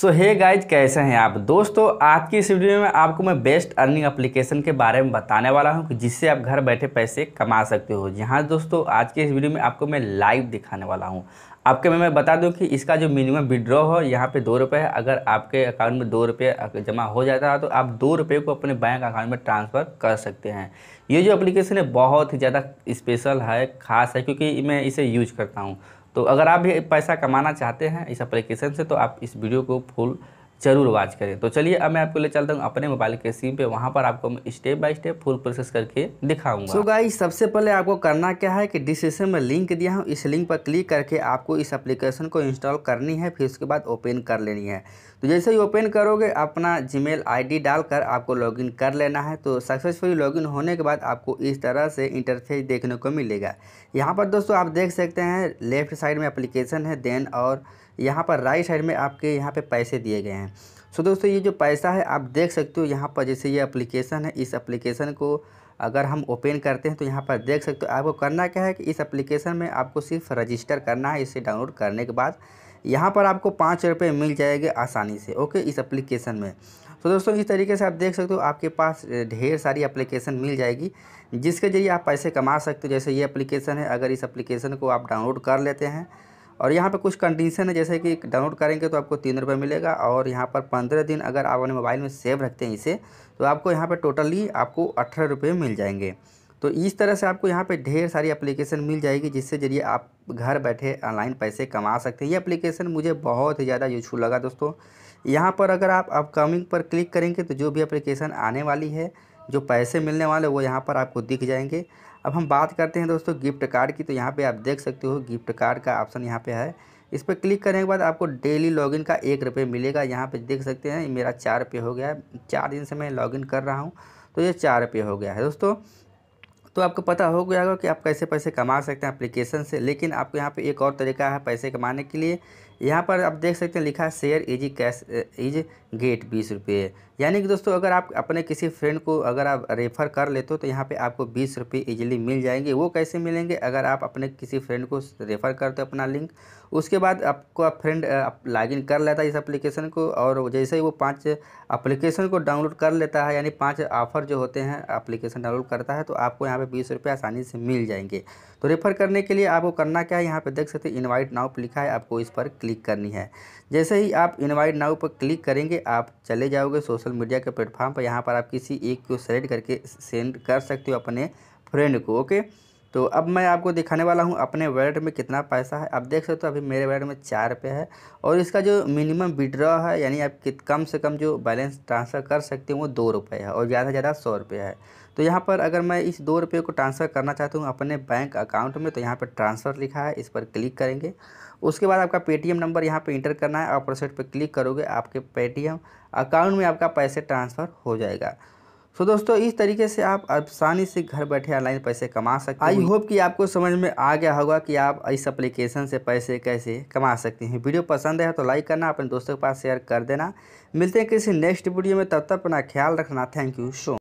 सो hey guys कैसे हैं आप दोस्तों आज की इस वीडियो में आपको मैं बेस्ट अर्निंग एप्लीकेशन के बारे में बताने वाला हूं कि जिससे आप घर बैठे पैसे कमा सकते हो जहां दोस्तों आज की इस वीडियो में आपको मैं लाइव दिखाने वाला हूं आपके मैं मैं बता दूं कि इसका जो मिनिमम विड्रॉ हो यहाँ पे दो रुपये है अगर आपके अकाउंट में दो रुपये जमा हो जाता है तो आप दो रुपये को अपने बैंक अकाउंट में ट्रांसफ़र कर सकते हैं ये जो एप्लीकेशन है बहुत ही ज़्यादा स्पेशल है खास है क्योंकि मैं इसे यूज करता हूँ तो अगर आप भी पैसा कमाना चाहते हैं इस एप्लीकेशन से तो आप इस वीडियो को फुल जरूर वॉच करें तो चलिए अब मैं आपको ले चलता हूँ अपने मोबाइल के सिम पे वहाँ पर आपको मैं step by step full process करके दिखाऊंगा सो so गाइस सबसे पहले आपको करना क्या है कि डिस्क्रिप्शन में लिंक दिया हूँ इस लिंक पर क्लिक करके आपको इस एप्लीकेशन को इंस्टॉल करनी है फिर उसके बाद ओपन कर लेनी है तो जैसे ही ओपन करोगे अपना जीमेल आईडी डालकर आपको लॉगिन कर लेना है तो सक्सेसफुली लॉगिन होने के बाद आपको इस तरह से इंटरफेस देखने को मिलेगा यहाँ पर दोस्तों आप देख सकते हैं लेफ्ट साइड में अप्लीकेशन है देन और यहाँ पर राइट साइड में आपके यहाँ पे पैसे दिए गए हैं सो दोस्तों ये जो पैसा है आप देख सकते हो यहाँ पर जैसे ये एप्लीकेशन है इस एप्लीकेशन को अगर हम ओपन करते हैं तो यहाँ पर देख सकते हो आपको करना क्या है कि इस एप्लीकेशन में आपको सिर्फ रजिस्टर करना है इसे डाउनलोड करने के बाद यहाँ पर आपको पाँच रुपये मिल जाएंगे आसानी से ओके इस एप्लीकेशन में तो दोस्तों इस तरीके से आप देख सकते हो आपके पास ढेर सारी एप्लीकेशन मिल जाएगी जिसके जरिए आप पैसे कमा सकते हो जैसे ये एप्लीकेशन है अगर इस एप्लीकेशन को आप डाउनलोड कर लेते हैं और यहाँ पे कुछ कंडीशन है जैसे कि डाउनलोड करेंगे तो आपको तीन रुपये मिलेगा और यहाँ पर पंद्रह दिन अगर आप अपने मोबाइल में सेव रखते हैं इसे तो आपको यहाँ पर टोटली आपको अठारह रुपये मिल जाएंगे तो इस तरह से आपको यहाँ पे ढेर सारी एप्लीकेशन मिल जाएगी जिससे जरिए आप घर बैठे ऑनलाइन पैसे कमा सकते हैं ये एप्लीकेशन मुझे बहुत ही ज़्यादा यूजफुल लगा दोस्तों यहाँ पर अगर आप अपकमिंग पर क्लिक करेंगे तो जो भी एप्लीकेशन आने वाली है जो पैसे मिलने वाले वो यहाँ पर आपको दिख जाएंगे अब हम बात करते हैं दोस्तों गिफ्ट कार्ड की तो यहाँ पर आप देख सकते हो गिफ्ट कार्ड का ऑप्शन यहाँ पे है इस पर क्लिक करने के बाद आपको डेली लॉगिन का एक रुपये मिलेगा यहाँ पे देख सकते हैं मेरा चार रुपये हो गया है चार दिन से मैं लॉगिन कर रहा हूँ तो ये चार रुपये हो गया है दोस्तों तो आपको पता हो गया होगा कि आप कैसे पैसे कमा सकते हैं एप्लीकेशन से लेकिन आपको यहाँ पे एक और तरीका है पैसे कमाने के लिए यहाँ पर आप देख सकते हैं लिखा है share easy cash is get बीस रुपये यानी कि दोस्तों अगर आप अपने किसी फ्रेंड को अगर आप रेफ़र कर लेते हो तो यहाँ पे आपको बीस रुपये ईजिली मिल जाएंगे वो कैसे मिलेंगे अगर आप अपने किसी फ्रेंड को रेफ़र करते हो अपना लिंक उसके बाद आपको आप फ्रेंड आप इन कर लेता है इस एप्लीकेशन को और जैसे ही वो पाँच अप्लीकेशन को डाउनलोड कर लेता है यानी पाँच ऑफ़र जो होते हैं अप्लीकेशन डाउनलोड करता है तो आपको यहाँ पर बीस रुपये आसानी से मिल जाएंगे तो रेफ़र करने के लिए आपको करना क्या है यहाँ पर देख सकते हैं इन्वाइट नाउप लिखा है आपको इस पर क्लिक क्लिक करनी है जैसे ही आप इनवाइट नाउ पर क्लिक करेंगे आप चले जाओगे सोशल मीडिया के प्लेटफॉर्म पर यहाँ पर आप किसी एक को सेलेक्ट करके सेंड कर सकते हो अपने फ्रेंड को ओके तो अब मैं आपको दिखाने वाला हूँ अपने वैलेट में कितना पैसा है आप देख सकते हो अभी मेरे वैलेट में चार रुपये है और इसका जो मिनिमम विड्रॉ है यानी आप कित कम से कम जो बैलेंस ट्रांसफ़र कर सकते हैं वो दो रुपये है और ज़्यादा से ज़्यादा सौ रुपये है तो यहाँ पर अगर मैं इस दो रुपये को ट्रांसफ़र करना चाहता हूँ अपने बैंक अकाउंट में तो यहाँ पर ट्रांसफ़र लिखा है इस पर क्लिक करेंगे उसके बाद आपका पेटीएम नंबर यहाँ पर इंटर करना है और प्रोसेट पर क्लिक करोगे आपके पेटीएम अकाउंट में आपका पैसे ट्रांसफ़र हो जाएगा सो दोस्तों इस तरीके से आप आसानी से घर बैठे ऑनलाइन पैसे कमा सकते हैं आई होप कि आपको समझ में आ गया होगा कि आप इस एप्लीकेशन से पैसे कैसे कमा सकते हैं वीडियो पसंद है तो लाइक करना अपने दोस्तों के पास शेयर कर देना मिलते हैं किसी नेक्स्ट वीडियो में तब तक अपना ख्याल रखना थैंक यू सो